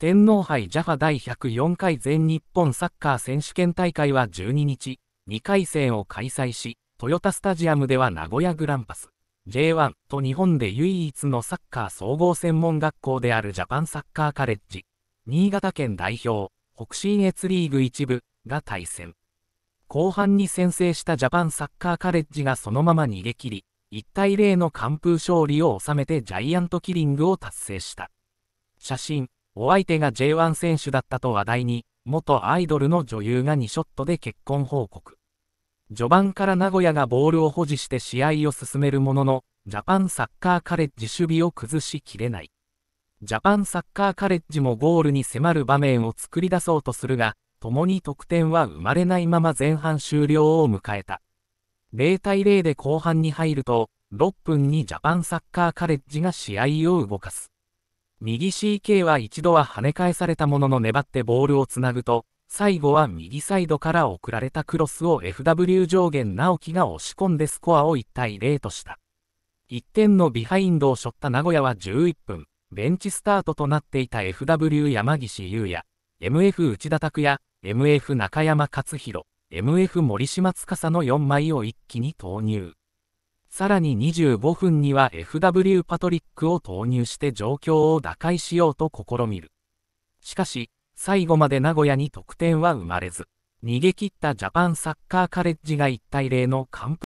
天皇杯ジャファ第104回全日本サッカー選手権大会は12日、2回戦を開催し、トヨタスタジアムでは名古屋グランパス、J1 と日本で唯一のサッカー総合専門学校であるジャパンサッカーカレッジ、新潟県代表、北信越リーグ1部が対戦。後半に先制したジャパンサッカーカレッジがそのまま逃げ切り、1対0の完封勝利を収めてジャイアントキリングを達成した。写真、お相手が J1 選手だったと話題に、元アイドルの女優が2ショットで結婚報告。序盤から名古屋がボールを保持して試合を進めるものの、ジャパンサッカーカレッジ守備を崩しきれない。ジャパンサッカーカレッジもゴールに迫る場面を作り出そうとするが、共に得点は生まれないまま前半終了を迎えた。0対0で後半に入ると、6分にジャパンサッカーカレッジが試合を動かす。右 CK は一度は跳ね返されたものの粘ってボールをつなぐと、最後は右サイドから送られたクロスを FW 上限直樹が押し込んでスコアを1対0とした。1点のビハインドを背負った名古屋は11分、ベンチスタートとなっていた FW 山岸優也、MF 内田拓也、MF 中山勝弘、MF 森島司の4枚を一気に投入。さらに25分には FW パトリックを投入して状況を打開しようと試みる。しかし、最後まで名古屋に得点は生まれず、逃げ切ったジャパンサッカーカレッジが1対0の完封